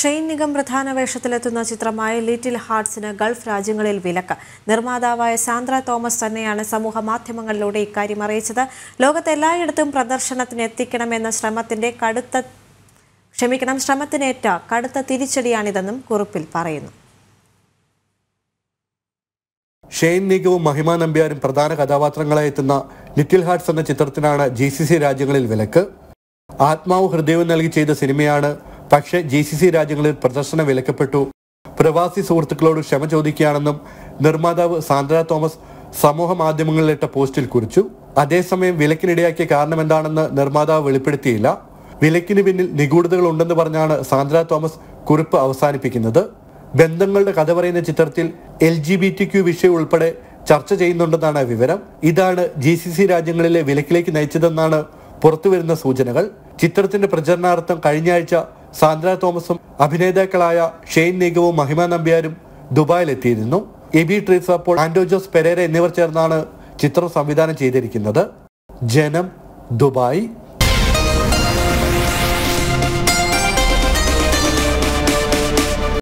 Shane Nigam പ്രധാന വേഷത്തിലെത്തുന്ന ചിത്രമായ little ഹാർട്സിന് Gulf രാജ്യങ്ങളിൽ വിലക്ക് നിർമ്മാതാവായ സാന്ദ്ര തോമസ് തന്നെയാണ് സമൂഹ മാധ്യമങ്ങളിലൂടെ ഇക്കാര്യം അറിയിച്ചത് ലോകത്ത് എല്ലായിടത്തും പ്രദർശനത്തിന് എത്തിക്കണമെന്ന ശ്രമത്തിന്റെ കടുത്ത ക്ഷമിക്കണം ശ്രമത്തിനേറ്റ കടുത്ത തിരിച്ചടിയാണിതെന്നും കുറിപ്പിൽ പറയുന്നു ഷെയ്ൻ നിഗവും മഹിമ നമ്പ്യാരും പ്രധാന കഥാപാത്രങ്ങളായി എത്തുന്ന ലിറ്റിൽ ഹാർട്സ് എന്ന ചിത്രത്തിനാണ് ജി രാജ്യങ്ങളിൽ വിലക്ക് ആത്മാവ് ഹൃദയവും നൽകി ചെയ്ത സിനിമയാണ് പക്ഷേ ജി സി സി രാജ്യങ്ങളിൽ പ്രദർശനം വിലക്കപ്പെട്ടു പ്രവാസി സുഹൃത്തുക്കളോട് ക്ഷമ ചോദിക്കുകയാണെന്നും നിർമ്മാതാവ് സാന്ദ്ര തോമസ് സമൂഹ മാധ്യമങ്ങളിലിട്ട പോസ്റ്റിൽ കുറിച്ചു അതേസമയം വിലക്കിനിടയാക്കിയ കാരണം എന്താണെന്ന് നിർമ്മാതാവ് വെളിപ്പെടുത്തിയില്ല വിലക്കിന് പിന്നിൽ നിഗൂഢതകൾ ഉണ്ടെന്ന് പറഞ്ഞാണ് സാന്ദ്ര തോമസ് കുറിപ്പ് അവസാനിപ്പിക്കുന്നത് ബന്ധങ്ങളുടെ കഥ പറയുന്ന ചിത്രത്തിൽ L G B T Q വിഷയം ഉൾപ്പെടെ ചർച്ച ചെയ്യുന്നുണ്ടെന്നാണ് വിവരം ഇതാണ് ജി സി സി രാജ്യങ്ങളിലെ വിലക്കിലേക്ക് നയിച്ചതെന്നാണ് പുറത്തുവരുന്ന സൂചനകൾ ചിത്രത്തിന്റെ പ്രചരണാർത്ഥം ആഴ്ച സാന്ദ്ര തോമസും അഭിനേതാക്കളായ ഷെയ്ൻ നീഗവും മഹിമ നമ്പ്യാരും ദുബായിലെത്തിയിരുന്നു എബി ട്രീസ് അപ്പോൾ ആൻഡോജോസ് പെരേര എന്നിവർ ചേർന്നാണ് ചിത്രം സംവിധാനം ചെയ്തിരിക്കുന്നത് ജനം ദുബായ്